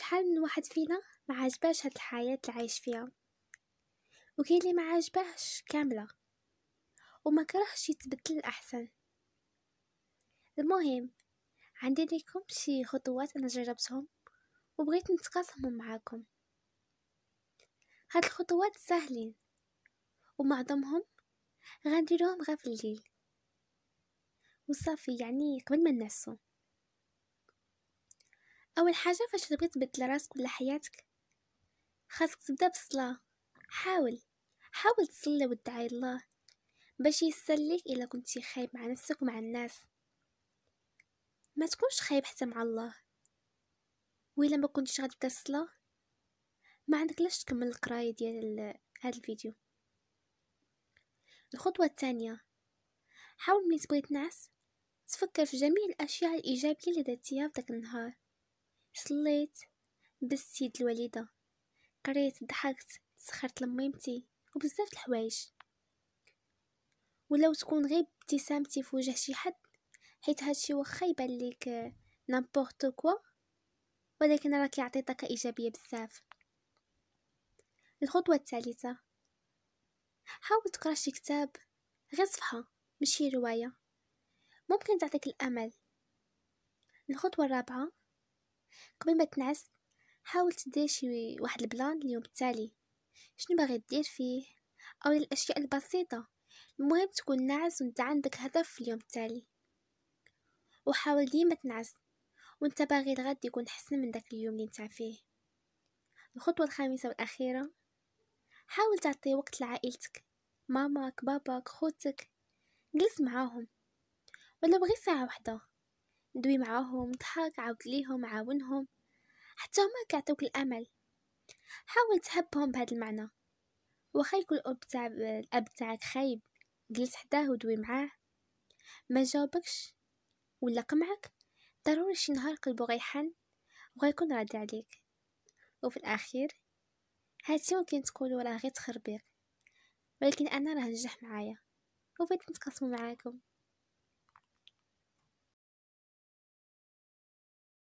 شحال من واحد فينا ما عجباش هاد الحياة اللي عايش فيها وكاين اللي ما عجباهش كاملة وما كرهش يتبدل الأحسن المهم عندي ليكم شي خطوات انا جربتهم وبغيت نتقاسمهم معاكم هاد الخطوات سهلين ومعظمهم غنديروهم غير في الليل وصافي يعني قبل ما نعسو أول حاجة فاش تبغي تبدل راسك ولا حياتك خاصك تبدا بالصلاة حاول حاول تصلي وتدعي الله باش يسليك إلا كنتي خايب مع نفسك ومع الناس ما تكونش خايب حتى مع الله وإلا ما كنتش غتبدا الصلاة ما عندك لاش تكمل القراية ديال هذا الفيديو الخطوة الثانية حاول ملي تبغي تنعس تفكر في جميع الأشياء الإيجابية اللي درتيها في داك النهار صليت بس يد الوالدة قريت ضحكت سخرت لميمتي وبزاف الحوايج ولو تكون غير ابتسامتي في وجه شي حد حيت هادشي واخا يبان ليك نامبورط كوا ولكن راه كيعطي طاقه ايجابيه بزاف الخطوه الثالثه حاول تقرا شي كتاب غير صفحه ماشي روايه ممكن تعطيك الامل الخطوه الرابعه قبل ما تنعس حاول تدير شي واحد البلان اليوم التالي شنو باغي دير فيه او الاشياء البسيطه المهم تكون ناعس وانت عندك هدف في اليوم التالي وحاول ديما تنعس وانت باغي الغد يكون حسن من داك اليوم اللي نتاع فيه الخطوه الخامسه والاخيره حاول تعطي وقت لعائلتك ماماك باباك خوتك جلس معاهم ولا بغي ساعه واحده ندوي معاهم ضحك عاود ليهم عاونهم حتى هما كيعطيوك الامل حاول تحبهم بهذا المعنى واخا يكون الاب تاع الاب تاعك خايب جلس حداه ودوي معاه ما جاوبكش ولا قمعك ضروري شي نهار قلبو غيحن وغيكون راضي عليك وفي الاخير هادشي ممكن تقولوا راه غير تخربيق ولكن انا راه نجح معايا وبغيت نتقاسم معاكم